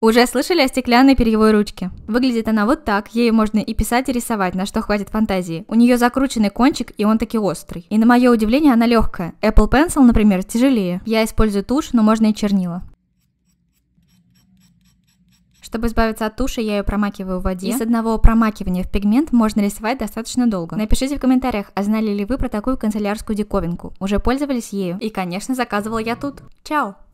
Уже слышали о стеклянной перьевой ручке? Выглядит она вот так, ею можно и писать, и рисовать, на что хватит фантазии. У нее закрученный кончик, и он таки острый. И на мое удивление, она легкая. Apple Pencil, например, тяжелее. Я использую тушь, но можно и чернила. Чтобы избавиться от туши, я ее промакиваю в воде. И с одного промакивания в пигмент можно рисовать достаточно долго. Напишите в комментариях, а знали ли вы про такую канцелярскую диковинку. Уже пользовались ею? И, конечно, заказывала я тут. Чао!